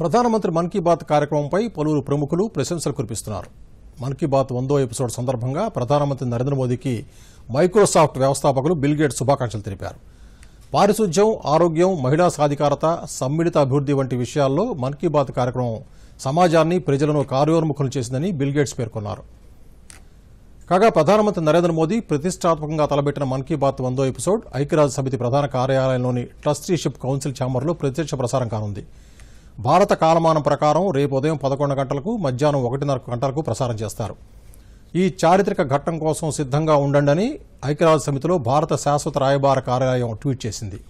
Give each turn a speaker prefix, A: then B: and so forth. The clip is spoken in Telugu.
A: ప్రధానమంత్రి మన్ కీ బాత్ కార్యక్రమంపై పలువురు ప్రముఖులు ప్రశంసలు కురిపిస్తున్నారు మన్ కీ బాత్ వందో ఎపిసోడ్ సందర్భంగా ప్రధానమంత్రి నరేంద్ర మోదీకి మైక్రోసాఫ్ట్ వ్యవస్థాపకులు బిల్గేట్ శుభాకాంక్షలు తెలిపారు పారిశుధ్యం ఆరోగ్యం మహిళా సాధికారత సమ్మిళిత అభివృద్ధి వంటి విషయాల్లో మన్ కీ బాత్ కార్యక్రమం సమాజాన్ని ప్రజలను కార్యోన్ముఖులు చేసిందని బిల్గేట్స్ పేర్కొన్నారు కాగా ప్రధానమంత్రి నరేంద్ర మోదీ ప్రతిష్టాత్మకంగా తలబెట్టిన మన్ కీ బాత్ వందో ఎపిసోడ్ ఐక్యరాజ్య సమితి ప్రధాన కార్యాలయంలోని ట్రస్టీషిప్ కౌన్సిల్ ఛాంబర్లో ప్రత్యక్ష ప్రసారం కానుంది భారత కాలమానం ప్రకారం రేపు ఉదయం పదకొండు గంటలకు మధ్యాహ్నం ఒకటిన్నర గంటలకు ప్రసారం చేస్తారు ఈ చారిత్రక ఘట్టం కోసం సిద్ధంగా ఉండండి అని ఐక్యరాజ్య సమితిలో భారత శాశ్వత రాయబార కార్యాలయం ట్వీట్ చేసింది